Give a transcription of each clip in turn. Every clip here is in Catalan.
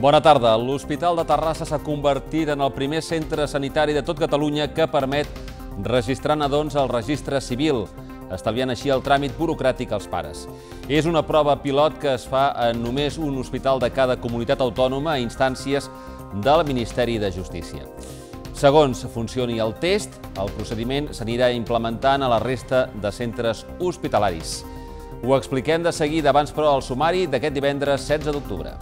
Bona tarda. L'Hospital de Terrassa s'ha convertit en el primer centre sanitari de tot Catalunya que permet registrar nadons al registre civil, estalviant així el tràmit burocràtic als pares. És una prova pilot que es fa en només un hospital de cada comunitat autònoma a instàncies del Ministeri de Justícia. Segons funcioni el test, el procediment s'anirà implementant a la resta de centres hospitalaris. Ho expliquem de seguida abans, però, al sumari d'aquest divendres 16 d'octubre.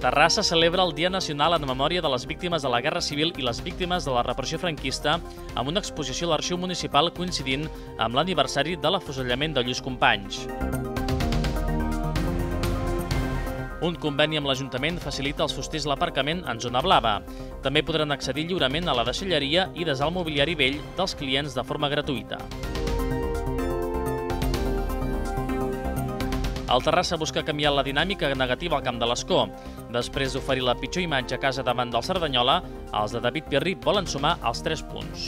Terrassa celebra el Dia Nacional en memòria de les víctimes de la Guerra Civil i les víctimes de la repressió franquista amb una exposició a l'Arxiu Municipal coincidint amb l'aniversari de l'afusellament de Lluís Companys. Un conveni amb l'Ajuntament facilita als fusters l'aparcament en zona blava. També podran accedir lliurement a la deixalleria i desal mobiliari vell dels clients de forma gratuïta. El Terrassa busca canviar la dinàmica negativa al camp de l'Escó. Després d'oferir la pitjor imatge a casa davant del Cerdanyola, els de David Pirri volen sumar els 3 punts.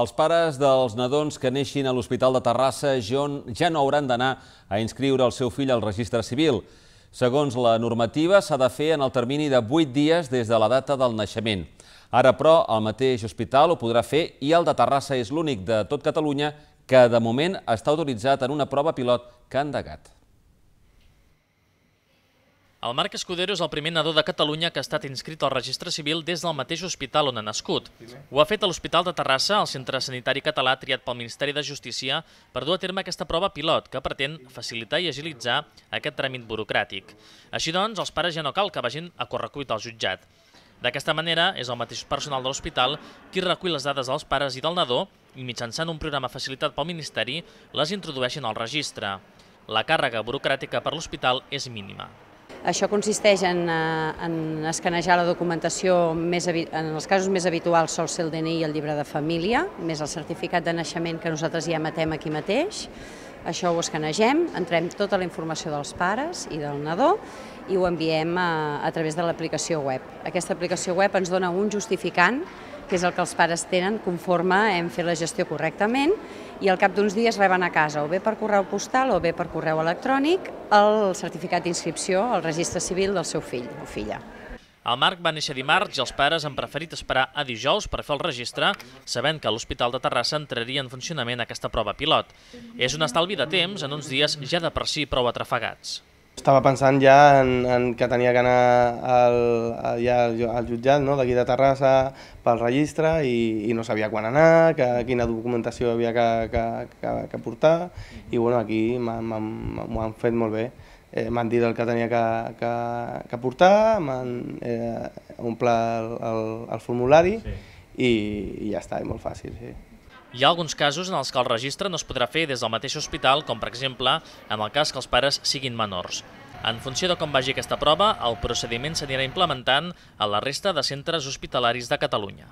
Els pares dels nadons que neixin a l'Hospital de Terrassa ja no hauran d'anar a inscriure el seu fill al registre civil. Segons la normativa, s'ha de fer en el termini de 8 dies des de la data del naixement. Ara, però, el mateix hospital ho podrà fer i el de Terrassa és l'únic de tot Catalunya que, de moment, està autoritzat en una prova pilot que ha endegat. El Marc Escudero és el primer nadó de Catalunya que ha estat inscrit al registre civil des del mateix hospital on ha nascut. Ho ha fet a l'Hospital de Terrassa, el centre sanitari català triat pel Ministeri de Justícia, per dur a terme aquesta prova pilot que pretén facilitar i agilitzar aquest tràmit burocràtic. Així doncs, els pares ja no cal que vagin a correcuit al jutjat. D'aquesta manera, és el mateix personal de l'hospital qui recull les dades dels pares i del nadó i mitjançant un programa facilitat pel Ministeri les introdueixen al registre. La càrrega burocràtica per l'hospital és mínima. Això consisteix en, eh, en escanejar la documentació, més, en els casos més habituals sol ser el DNI i el llibre de família, més el certificat de naixement que nosaltres ja matem aquí mateix, això ho escanegem, entrem tota la informació dels pares i del nadó i ho enviem a, a través de l'aplicació web. Aquesta aplicació web ens dona un justificant, que és el que els pares tenen conforme hem fet la gestió correctament, i al cap d'uns dies reben a casa o bé per correu postal o bé per correu electrònic el certificat d'inscripció al registre civil del seu fill o filla. El Marc va néixer dimarts i els pares han preferit esperar a dijous per fer el registre, sabent que l'Hospital de Terrassa entraria en funcionament aquesta prova pilot. És un estalvi de temps en uns dies ja de per si prou atrafegats. Estava pensant ja en, en que tenia que anar al, ja al, al jutjat no? d'aquí de Terrassa pel registre i, i no sabia quan anar, que, quina documentació havia que, que, que, que portar i bueno, aquí m'ho han fet molt bé. Eh, m'han dit el que tenia que, que, que portar, m'han eh, omplat el, el, el formulari sí. i, i ja està, és molt fàcil. Sí. Hi ha alguns casos en els que el registre no es podrà fer des del mateix hospital, com per exemple en el cas que els pares siguin menors. En funció de com vagi aquesta prova, el procediment s'anirà implementant a la resta de centres hospitalaris de Catalunya.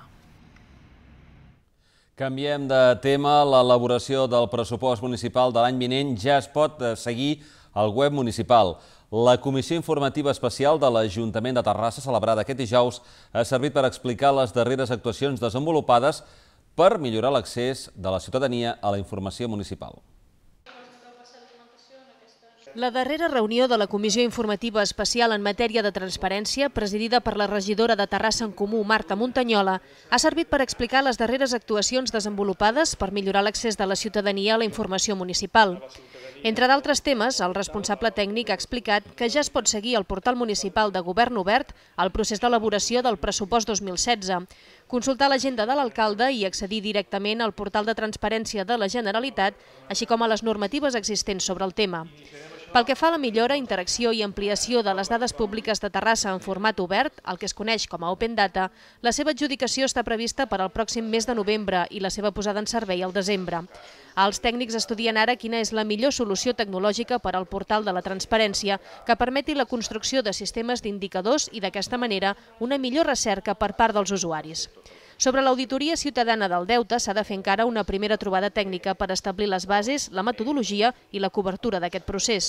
Canviem de tema. L'elaboració del pressupost municipal de l'any vinent ja es pot eh, seguir al web municipal. La Comissió Informativa Especial de l'Ajuntament de Terrassa, celebrada aquest dijous, ha servit per explicar les darreres actuacions desenvolupades per millorar l'accés de la ciutadania a la informació municipal. La darrera reunió de la Comissió Informativa Especial en matèria de transparència, presidida per la regidora de Terrassa en Comú, Marta Montanyola, ha servit per explicar les darreres actuacions desenvolupades per millorar l'accés de la ciutadania a la informació municipal. Entre d'altres temes, el responsable tècnic ha explicat que ja es pot seguir al portal municipal de Govern Obert el procés d'elaboració del pressupost 2016, consultar l'agenda de l'alcalde i accedir directament al portal de transparència de la Generalitat, així com a les normatives existents sobre el tema. Pel que fa a la millora, interacció i ampliació de les dades públiques de Terrassa en format obert, el que es coneix com a Open Data, la seva adjudicació està prevista per al pròxim mes de novembre i la seva posada en servei al desembre. Els tècnics estudien ara quina és la millor solució tecnològica per al portal de la transparència que permeti la construcció de sistemes d'indicadors i d'aquesta manera una millor recerca per part dels usuaris. Sobre l'auditoria ciutadana del deute s'ha de fer encara una primera trobada tècnica per establir les bases, la metodologia i la cobertura d'aquest procés.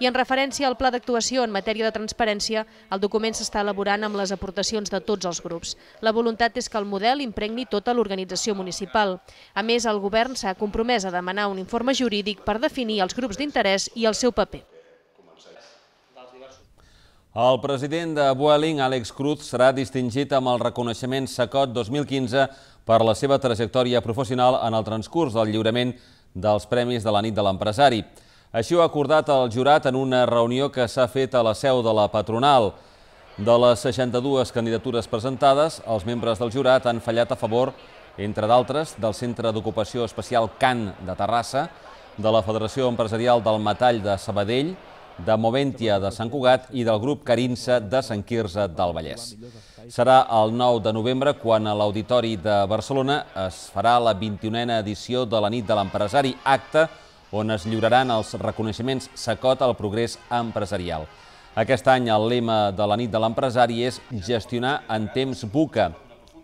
I en referència al pla d'actuació en matèria de transparència, el document s'està elaborant amb les aportacions de tots els grups. La voluntat és que el model impregni tota l'organització municipal. A més, el govern s'ha compromès a demanar un informe jurídic per definir els grups d'interès i el seu paper. El president de Vueling, Àlex Cruz, serà distingit amb el reconeixement SACOT 2015 per la seva trajectòria professional en el transcurs del lliurament dels Premis de la nit de l'empresari. Així ho ha acordat el jurat en una reunió que s'ha fet a la seu de la patronal. De les 62 candidatures presentades, els membres del jurat han fallat a favor, entre d'altres, del Centre d'Ocupació Especial Can de Terrassa, de la Federació Empresarial del Metall de Sabadell, de Moventia de Sant Cugat i del grup Carinça de Sant Quirze del Vallès. Serà el 9 de novembre quan a l'Auditori de Barcelona es farà la 21a edició de la nit de l'empresari Acta, on es lliuraran els reconeixements Sacot al progrés empresarial. Aquest any el lema de la nit de l'empresari és gestionar en temps buca,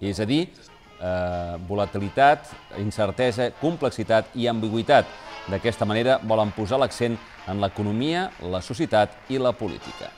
és a dir, eh, volatilitat, incertesa, complexitat i ambigüitat. D'aquesta manera volen posar l'accent en l'economia, la societat i la política.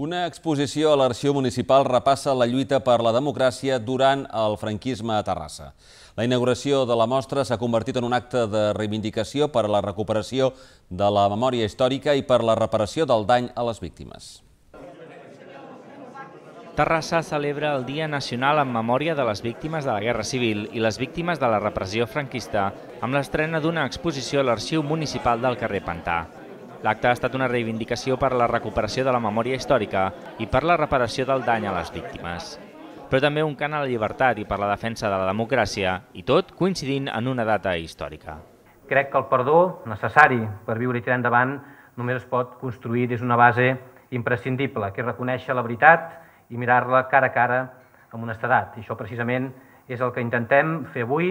Una exposició a l'Arxiu Municipal repassa la lluita per la democràcia durant el franquisme a Terrassa. La inauguració de la mostra s'ha convertit en un acte de reivindicació per a la recuperació de la memòria històrica i per la reparació del dany a les víctimes. Terrassa celebra el Dia Nacional en memòria de les víctimes de la Guerra Civil i les víctimes de la repressió franquista amb l'estrena d'una exposició a l'Arxiu Municipal del carrer Pantà. L'acte ha estat una reivindicació per la recuperació de la memòria històrica i per la reparació del dany a les víctimes però també un cant a la llibertat i per la defensa de la democràcia, i tot coincidint en una data històrica. Crec que el perdó, necessari per viure i tirar endavant, només es pot construir des d'una base imprescindible, que és reconèixer la veritat, i mirar-la cara a cara amb honestedat. I això precisament és el que intentem fer avui,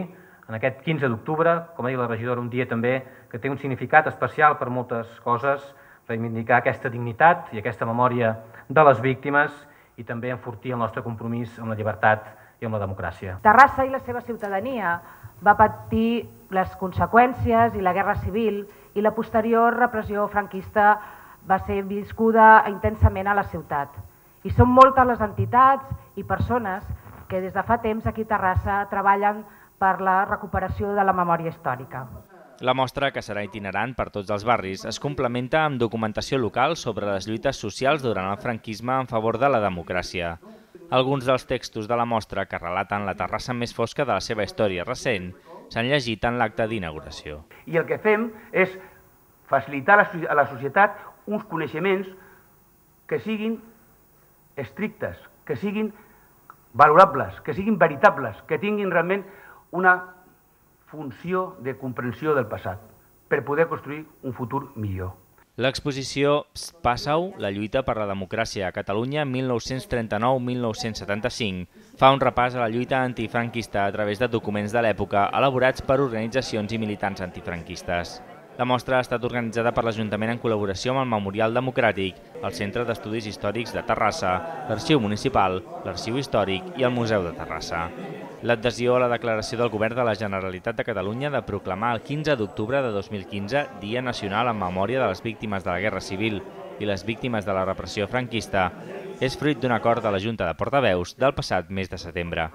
en aquest 15 d'octubre, com ha dit la regidora, un dia també que té un significat especial per moltes coses, reivindicar aquesta dignitat i aquesta memòria de les víctimes i també enfortir el nostre compromís amb la llibertat i amb la democràcia. Terrassa i la seva ciutadania va patir les conseqüències i la guerra civil i la posterior repressió franquista va ser viscuda intensament a la ciutat. I són moltes les entitats i persones que des de fa temps aquí a Terrassa treballen per la recuperació de la memòria històrica. La mostra, que serà itinerant per tots els barris, es complementa amb documentació local sobre les lluites socials durant el franquisme en favor de la democràcia. Alguns dels textos de la mostra que relaten la terrassa més fosca de la seva història recent s'han llegit en l'acte d'inauguració. I el que fem és facilitar a la societat uns coneixements que siguin estrictes, que siguin valorables, que siguin veritables, que tinguin realment una funció de comprensió del passat per poder construir un futur millor. L'exposició Passau, la lluita per la democràcia a Catalunya 1939-1975 fa un repàs a la lluita antifranquista a través de documents de l'època elaborats per organitzacions i militants antifranquistes. La mostra ha estat organitzada per l'Ajuntament en col·laboració amb el Memorial Democràtic, el Centre d'Estudis Històrics de Terrassa, l'Arxiu Municipal, l'Arxiu Històric i el Museu de Terrassa. L'adhesió a la declaració del Govern de la Generalitat de Catalunya de proclamar el 15 d'octubre de 2015 Dia Nacional en memòria de les víctimes de la Guerra Civil i les víctimes de la repressió franquista és fruit d'un acord de la Junta de Portaveus del passat mes de setembre.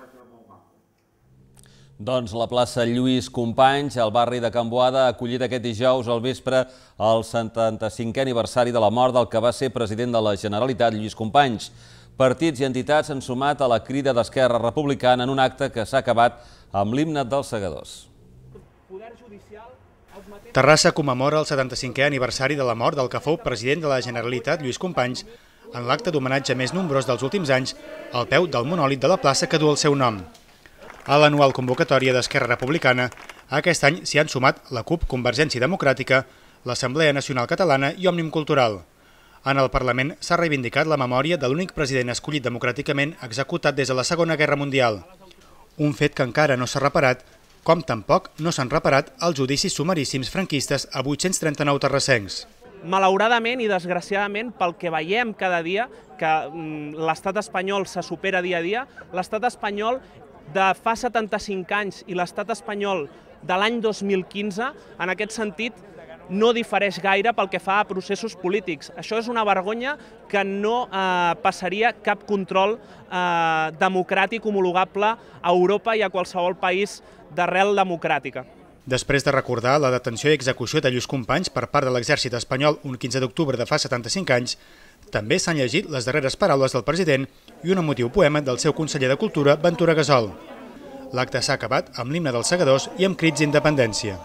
Doncs la plaça Lluís Companys, al barri de Can Boada, ha acollit aquest dijous al vespre el 75è aniversari de la mort del que va ser president de la Generalitat, Lluís Companys. Partits i entitats han sumat a la crida d'Esquerra Republicana en un acte que s'ha acabat amb l'himne dels segadors. Terrassa commemora el 75è aniversari de la mort del que fou president de la Generalitat, Lluís Companys, en l'acte d'homenatge més nombrós dels últims anys al peu del monòlit de la plaça que du el seu nom. A l'anual convocatòria d'Esquerra Republicana, aquest any s'hi han sumat la CUP, Convergència Democràtica, l'Assemblea Nacional Catalana i Òmnium Cultural. En el Parlament s'ha reivindicat la memòria de l'únic president escollit democràticament executat des de la Segona Guerra Mundial. Un fet que encara no s'ha reparat, com tampoc no s'han reparat els judicis sumaríssims franquistes a 839 terrassencs malauradament i desgraciadament, pel que veiem cada dia, que mm, l'estat espanyol se supera dia a dia, l'estat espanyol de fa 75 anys i l'estat espanyol de l'any 2015, en aquest sentit, no difereix gaire pel que fa a processos polítics. Això és una vergonya que no eh, passaria cap control eh, democràtic homologable a Europa i a qualsevol país d'arrel democràtica. Després de recordar la detenció i execució de Lluís Companys per part de l'exèrcit espanyol un 15 d'octubre de fa 75 anys, també s'han llegit les darreres paraules del president i un emotiu poema del seu conseller de Cultura, Ventura Gasol. L'acte s'ha acabat amb l'himne dels segadors i amb crits d'independència.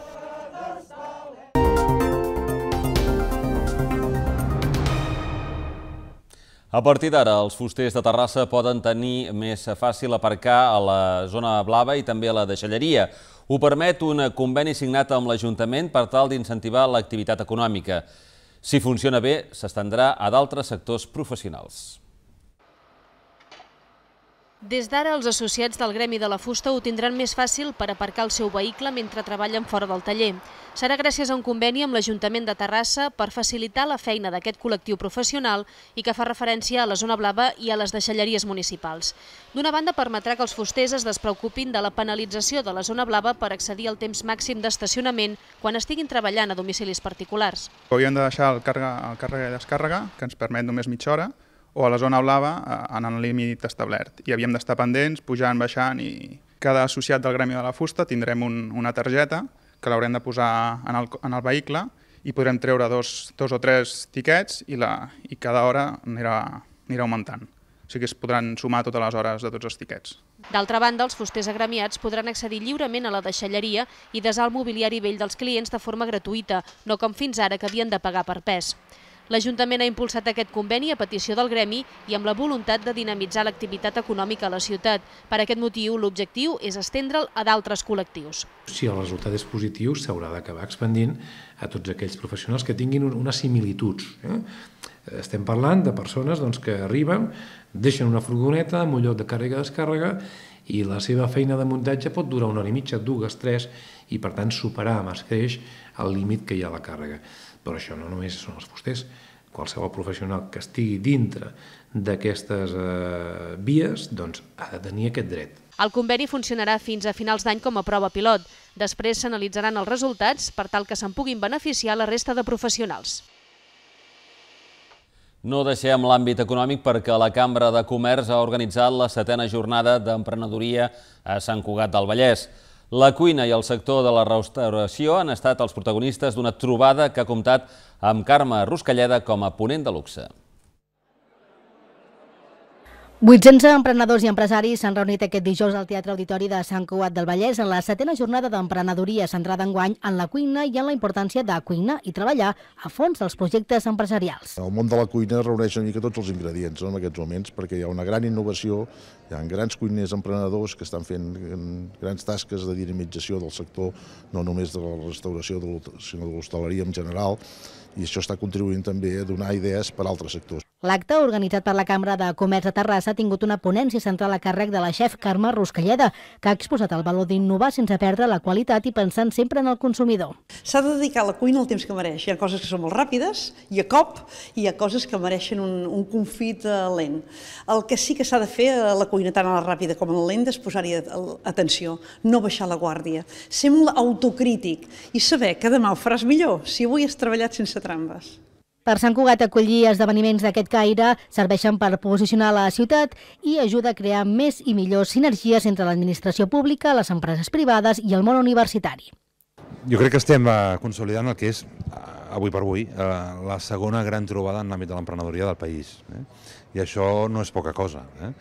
A partir d'ara, els fusters de Terrassa poden tenir més fàcil aparcar a la zona blava i també a la deixalleria. Ho permet un conveni signat amb l'Ajuntament per tal d'incentivar l'activitat econòmica. Si funciona bé, s'estendrà a d'altres sectors professionals. Des d'ara, els associats del Gremi de la Fusta ho tindran més fàcil per aparcar el seu vehicle mentre treballen fora del taller. Serà gràcies a un conveni amb l'Ajuntament de Terrassa per facilitar la feina d'aquest col·lectiu professional i que fa referència a la zona blava i a les deixalleries municipals. D'una banda, permetrà que els fusters es despreocupin de la penalització de la zona blava per accedir al temps màxim d'estacionament quan estiguin treballant a domicilis particulars. Hauríem de deixar el càrrega, el càrrega i descàrrega, que ens permet només mitja hora, o a la zona blava eh, en el límit establert. I havíem d'estar pendents, pujant, baixant, i cada associat del gremi de la fusta tindrem un, una targeta que l'haurem de posar en el, en el vehicle i podrem treure dos, dos o tres tiquets i, la, i cada hora anirà, anirà augmentant. O sigui que es podran sumar totes les hores de tots els tiquets. D'altra banda, els fusters agremiats podran accedir lliurement a la deixalleria i desar el mobiliari vell dels clients de forma gratuïta, no com fins ara que havien de pagar per pes. L'Ajuntament ha impulsat aquest conveni a petició del gremi i amb la voluntat de dinamitzar l'activitat econòmica a la ciutat. Per aquest motiu, l'objectiu és estendre'l a d'altres col·lectius. Si el resultat és positiu, s'haurà d'acabar expandint a tots aquells professionals que tinguin unes similituds. Eh? Estem parlant de persones doncs, que arriben, deixen una furgoneta amb un lloc de càrrega-descàrrega i i la seva feina de muntatge pot durar una hora i mitja, dues, tres, i per tant superar amb escreix el límit que hi ha a la càrrega però doncs això no només són els fusters, qualsevol professional que estigui dintre d'aquestes eh, vies doncs, ha de tenir aquest dret. El conveni funcionarà fins a finals d'any com a prova pilot. Després s'analitzaran els resultats per tal que se'n puguin beneficiar la resta de professionals. No deixem l'àmbit econòmic perquè la Cambra de Comerç ha organitzat la setena jornada d'emprenedoria a Sant Cugat del Vallès. La cuina i el sector de la restauració han estat els protagonistes d'una trobada que ha comptat amb Carme Ruscalleda com a ponent de luxe. 800 emprenedors i empresaris s'han reunit aquest dijous al Teatre Auditori de Sant Cugat del Vallès en la setena jornada d'emprenedoria centrada en guany en la cuina i en la importància de cuina i treballar a fons els projectes empresarials. El món de la cuina reuneix una mica tots els ingredients no, en aquests moments perquè hi ha una gran innovació, hi ha grans cuiners emprenedors que estan fent eh, grans tasques de dinamització del sector, no només de la restauració, sinó de l'hostaleria en general, i això està contribuint també a donar idees per a altres sectors. L'acte, organitzat per la Cambra de Comerç de Terrassa, ha tingut una ponència central a càrrec de la xef Carme Ruscalleda, que ha exposat el valor d'innovar sense perdre la qualitat i pensant sempre en el consumidor. S'ha de dedicar la cuina el temps que mereix. Hi ha coses que són molt ràpides, i a cop, i hi ha coses que mereixen un, un confit eh, lent. El que sí que s'ha de fer a eh, la cuina, tant a la ràpida com a la lenta, és posar-hi atenció, no baixar la guàrdia, ser molt autocrític i saber que demà ho faràs millor. Si avui has treballat sense sense trampes. Per Sant Cugat acollir esdeveniments d'aquest caire serveixen per posicionar la ciutat i ajuda a crear més i millors sinergies entre l'administració pública, les empreses privades i el món universitari. Jo crec que estem eh, consolidant el que és, eh, avui per avui, eh, la segona gran trobada en l'àmbit de l'emprenedoria del país. Eh? I això no és poca cosa. Eh?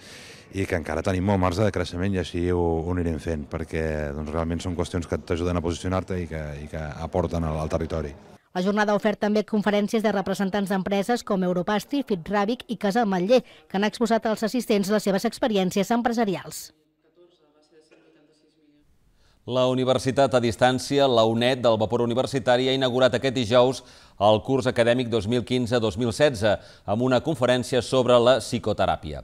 i que encara tenim molt marge de creixement i així ho, ho anirem fent, perquè doncs, realment són qüestions que t'ajuden a posicionar-te i, que, i que aporten al, al territori. La jornada ha ofert també conferències de representants d'empreses com Europasti, Fitràbic i Casa Matller, que han exposat als assistents les seves experiències empresarials. La Universitat a Distància, la UNED del Vapor Universitari, ha inaugurat aquest dijous el curs acadèmic 2015-2016 amb una conferència sobre la psicoteràpia.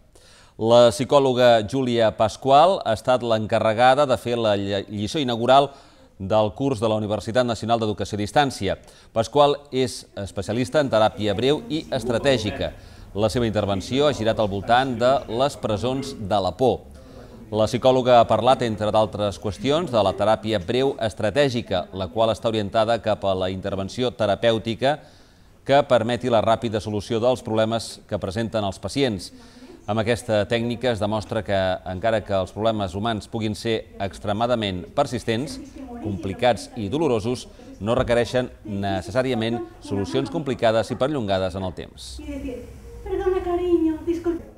La psicòloga Júlia Pasqual ha estat l'encarregada de fer la lliçó inaugural del curs de la Universitat Nacional d'Educació a Distància. Pasqual és especialista en teràpia breu i estratègica. La seva intervenció ha girat al voltant de les presons de la por. La psicòloga ha parlat, entre d'altres qüestions, de la teràpia breu estratègica, la qual està orientada cap a la intervenció terapèutica que permeti la ràpida solució dels problemes que presenten els pacients. Amb aquesta tècnica es demostra que, encara que els problemes humans puguin ser extremadament persistents, complicats i dolorosos, no requereixen necessàriament solucions complicades i perllongades en el temps. Perdona, cariño, disculpa.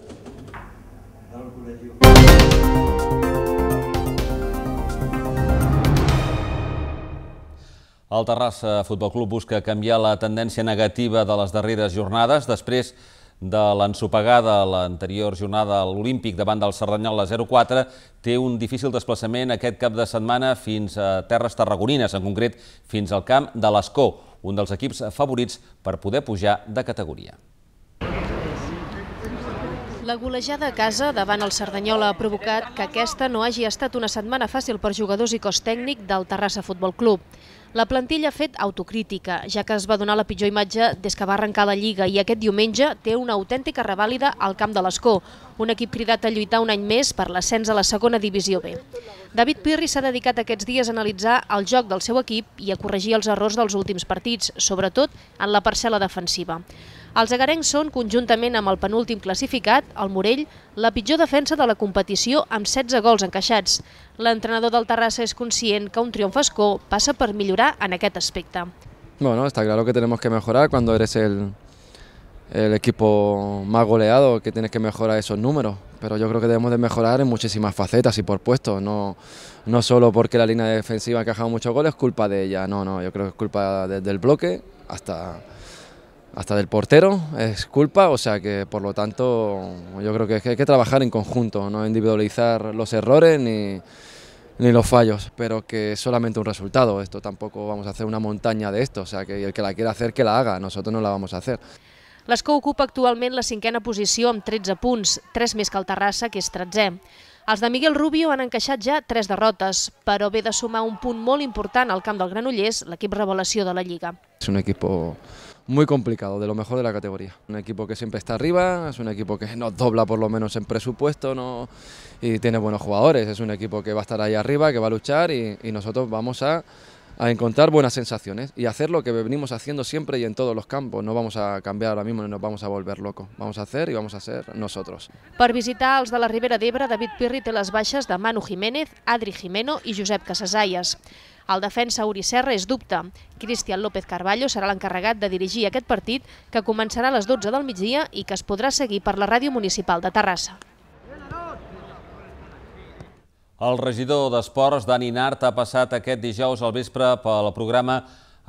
El Terrassa Futbol Club busca canviar la tendència negativa de les darreres jornades després de de l'ensopegada a l'anterior jornada a l'Olímpic davant del Cerdanyola 04 té un difícil desplaçament aquest cap de setmana fins a terres tarragonines, en concret fins al camp de l'Escó, un dels equips favorits per poder pujar de categoria. La golejada a casa davant el Cerdanyola ha provocat que aquesta no hagi estat una setmana fàcil per jugadors i cos tècnic del Terrassa Futbol Club. La plantilla ha fet autocrítica, ja que es va donar la pitjor imatge des que va arrencar la Lliga i aquest diumenge té una autèntica revàlida al camp de l'Escó, un equip cridat a lluitar un any més per l'ascens a la segona divisió B. David Pirri s'ha dedicat aquests dies a analitzar el joc del seu equip i a corregir els errors dels últims partits, sobretot en la parcel·la defensiva. Els agarencs són, conjuntament amb el penúltim classificat, el Morell, la pitjor defensa de la competició amb 16 gols encaixats. L'entrenador del Terrassa és conscient que un triomf escó passa per millorar en aquest aspecte. Bueno, está claro que tenemos que mejorar cuando eres el, el equipo más goleado, que tienes que mejorar esos números. Pero yo creo que debemos de mejorar en muchísimas facetas y por puestos. No, no solo porque la línea defensiva ha encajado muchos goles, es culpa de ella. No, no, yo creo que es culpa de, del bloque hasta, hasta del portero es culpa, o sea que por lo tanto yo creo que hay que trabajar en conjunto, no individualizar los errores ni, ni los fallos, pero que es solamente un resultado, esto tampoco vamos a hacer una montaña de esto, o sea que el que la quiera hacer que la haga, nosotros no la vamos a hacer. L'escó ocupa actualment la cinquena posició amb 13 punts, 3 més que el Terrassa, que és 13è. Els de Miguel Rubio han encaixat ja tres derrotes, però ve de sumar un punt molt important al camp del Granollers, l'equip revelació de la Lliga. És un equip muy complicado, de lo mejor de la categoría. Un equipo que siempre está arriba, es un equipo que nos dobla por lo menos en presupuesto no, y tiene buenos jugadores. Es un equipo que va a estar ahí arriba, que va a luchar y, y nosotros vamos a a encontrar buenas sensaciones y hacer lo que venimos haciendo siempre y en todos los campos. No vamos a cambiar ahora mismo, no nos vamos a volver locos. Vamos a hacer y vamos a ser nosotros. Per visitar els de la Ribera d'Ebre, David Pirri té les baixes de Manu Jiménez, Adri Jimeno i Josep Casasayas. El defensa Uri Serra és dubte. Cristian López Carballo serà l'encarregat de dirigir aquest partit que començarà a les 12 del migdia i que es podrà seguir per la ràdio municipal de Terrassa. El regidor d'Esports, Dani Nart, ha passat aquest dijous al vespre pel programa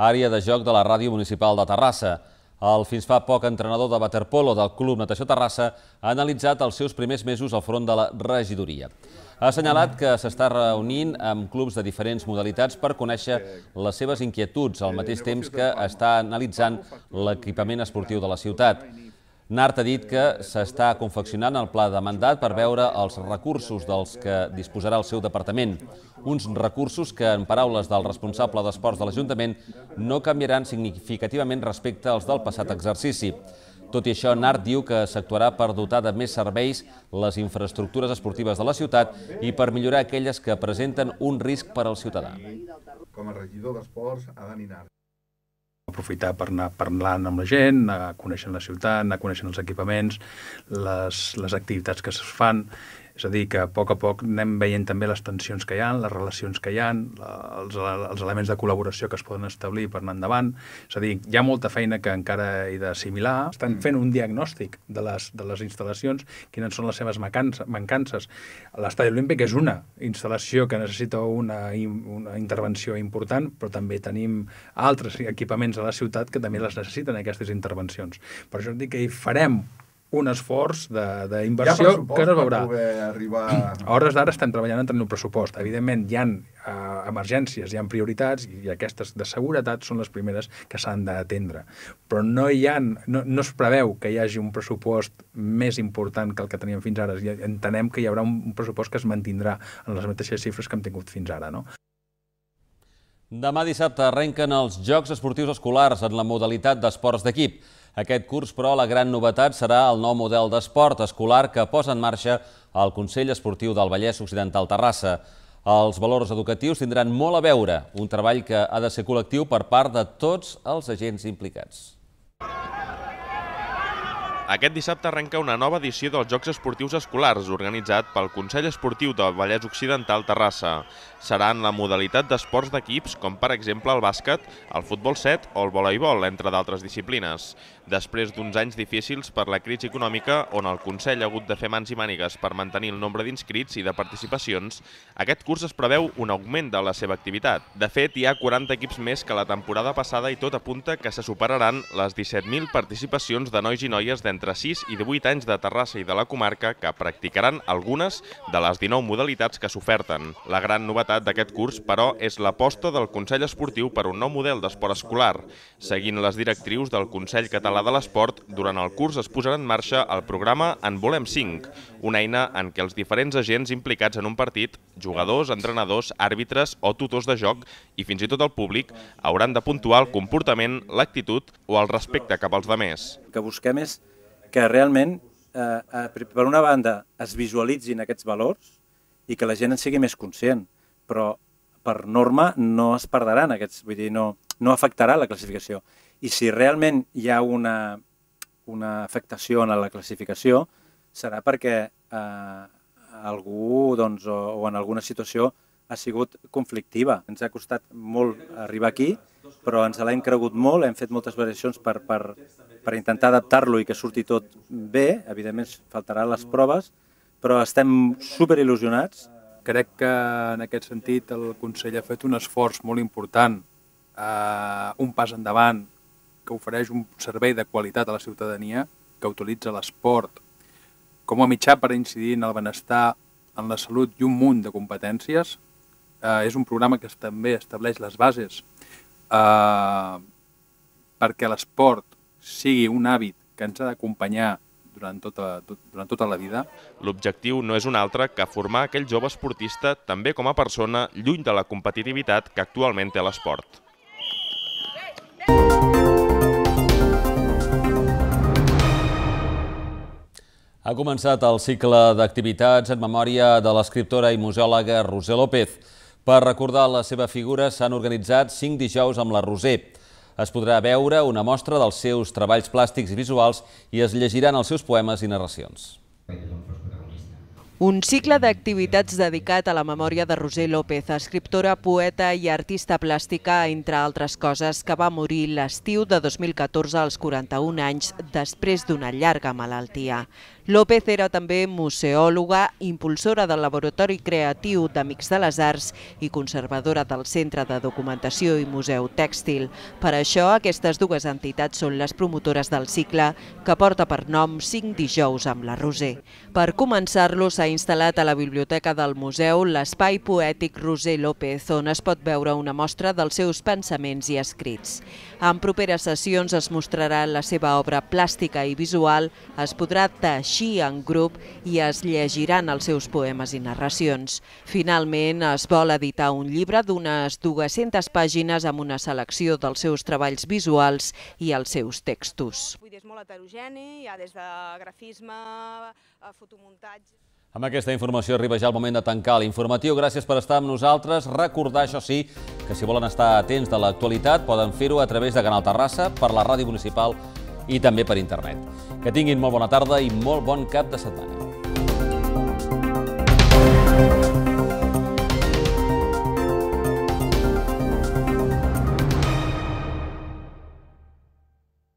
Àrea de Joc de la Ràdio Municipal de Terrassa. El fins fa poc entrenador de waterpolo del Club Natació Terrassa ha analitzat els seus primers mesos al front de la regidoria. Ha assenyalat que s'està reunint amb clubs de diferents modalitats per conèixer les seves inquietuds, al mateix temps que està analitzant l'equipament esportiu de la ciutat. NART ha dit que s'està confeccionant el pla de mandat per veure els recursos dels que disposarà el seu departament. Uns recursos que, en paraules del responsable d'esports de l'Ajuntament, no canviaran significativament respecte als del passat exercici. Tot i això, NART diu que s'actuarà per dotar de més serveis les infraestructures esportives de la ciutat i per millorar aquelles que presenten un risc per al ciutadà. Com a regidor d'esports, Adán NART aprofitar per anar parlant amb la gent, anar coneixent la ciutat, anar coneixent els equipaments, les, les activitats que es fan és a dir, que a poc a poc anem veient també les tensions que hi ha, les relacions que hi ha, els, els elements de col·laboració que es poden establir per anar endavant. És a dir, hi ha molta feina que encara he d'assimilar. Estan mm. fent un diagnòstic de les, de les instal·lacions, quines són les seves mancances. L'estadi olímpic és una instal·lació que necessita una, una intervenció important, però també tenim altres equipaments a la ciutat que també les necessiten, aquestes intervencions. Per això dic que hi farem un esforç d'inversió ja que no es veurà. Arribar... Mm, a hores d'ara estem treballant en el un pressupost. Evidentment, hi ha eh, emergències, hi ha prioritats, i aquestes de seguretat són les primeres que s'han d'atendre. Però no, hi ha, no, no es preveu que hi hagi un pressupost més important que el que teníem fins ara. Entenem que hi haurà un pressupost que es mantindrà en les mateixes xifres que hem tingut fins ara. No? Demà dissabte arrenquen els Jocs Esportius Escolars en la modalitat d'esports d'equip. Aquest curs, però, la gran novetat serà el nou model d'esport escolar que posa en marxa el Consell Esportiu del Vallès Occidental Terrassa. Els valors educatius tindran molt a veure, un treball que ha de ser col·lectiu per part de tots els agents implicats. Aquest dissabte arrenca una nova edició dels Jocs Esportius Escolars organitzat pel Consell Esportiu del Vallès Occidental Terrassa. Serà en la modalitat d'esports d'equips com per exemple el bàsquet, el futbol set o el voleibol, entre d'altres disciplines. Després d'uns anys difícils per la crisi econòmica, on el Consell ha hagut de fer mans i mànigues per mantenir el nombre d'inscrits i de participacions, aquest curs es preveu un augment de la seva activitat. De fet, hi ha 40 equips més que la temporada passada i tot apunta que se superaran les 17.000 participacions de nois i noies d'entre entre 6 i 18 anys de Terrassa i de la comarca que practicaran algunes de les 19 modalitats que s'oferten. La gran novetat d'aquest curs, però, és l'aposta del Consell Esportiu per un nou model d'esport escolar. Seguint les directrius del Consell Català de l'Esport, durant el curs es posarà en marxa el programa En Volem 5, una eina en què els diferents agents implicats en un partit, jugadors, entrenadors, àrbitres o tutors de joc i fins i tot el públic, hauran de puntuar el comportament, l'actitud o el respecte cap als demés. El que busquem és que realment, eh, eh, per una banda, es visualitzin aquests valors i que la gent en sigui més conscient, però per norma no es perdran aquests, vull dir, no, no afectarà la classificació. I si realment hi ha una, una afectació en la classificació, serà perquè eh, algú doncs, o, o en alguna situació ha sigut conflictiva. Ens ha costat molt arribar aquí, però ens l'hem cregut molt, hem fet moltes variacions per, per, per intentar adaptar-lo i que surti tot bé, evidentment faltaran les proves, però estem super il·lusionats. Crec que en aquest sentit el Consell ha fet un esforç molt important, eh, un pas endavant que ofereix un servei de qualitat a la ciutadania, que utilitza l'esport com a mitjà per incidir en el benestar, en la salut i un munt de competències. Eh, és un programa que també estableix les bases eh, perquè l'esport sigui un hàbit que ens ha d'acompanyar durant tota, tot, durant tota la vida. L'objectiu no és un altre que formar aquell jove esportista també com a persona lluny de la competitivitat que actualment té l'esport. Ha començat el cicle d'activitats en memòria de l'escriptora i museòloga Roser López. Per recordar la seva figura s'han organitzat cinc dijous amb la Roser es podrà veure una mostra dels seus treballs plàstics i visuals i es llegiran els seus poemes i narracions. Un cicle d'activitats dedicat a la memòria de Roser López, escriptora, poeta i artista plàstica, entre altres coses, que va morir l'estiu de 2014 als 41 anys després d'una llarga malaltia. López era també museòloga, impulsora del Laboratori Creatiu d'Amics de les Arts i conservadora del Centre de Documentació i Museu Tèxtil. Per això, aquestes dues entitats són les promotores del cicle que porta per nom 5 dijous amb la Roser. Per començar-lo, s'ha instal·lat a la Biblioteca del Museu l'espai poètic Roser López, on es pot veure una mostra dels seus pensaments i escrits. En properes sessions es mostrarà la seva obra plàstica i visual, es podrà teixir així en grup i es llegiran els seus poemes i narracions. Finalment, es vol editar un llibre d'unes 200 pàgines amb una selecció dels seus treballs visuals i els seus textos. és molt heterogeni, hi ha des de grafisme, fotomuntatge... Amb aquesta informació arriba ja el moment de tancar l'informatiu. Gràcies per estar amb nosaltres. Recordar, això sí, que si volen estar atents de l'actualitat poden fer-ho a través de Canal Terrassa, per la ràdio municipal i també per internet. Que tinguin molt bona tarda i molt bon cap de setmana.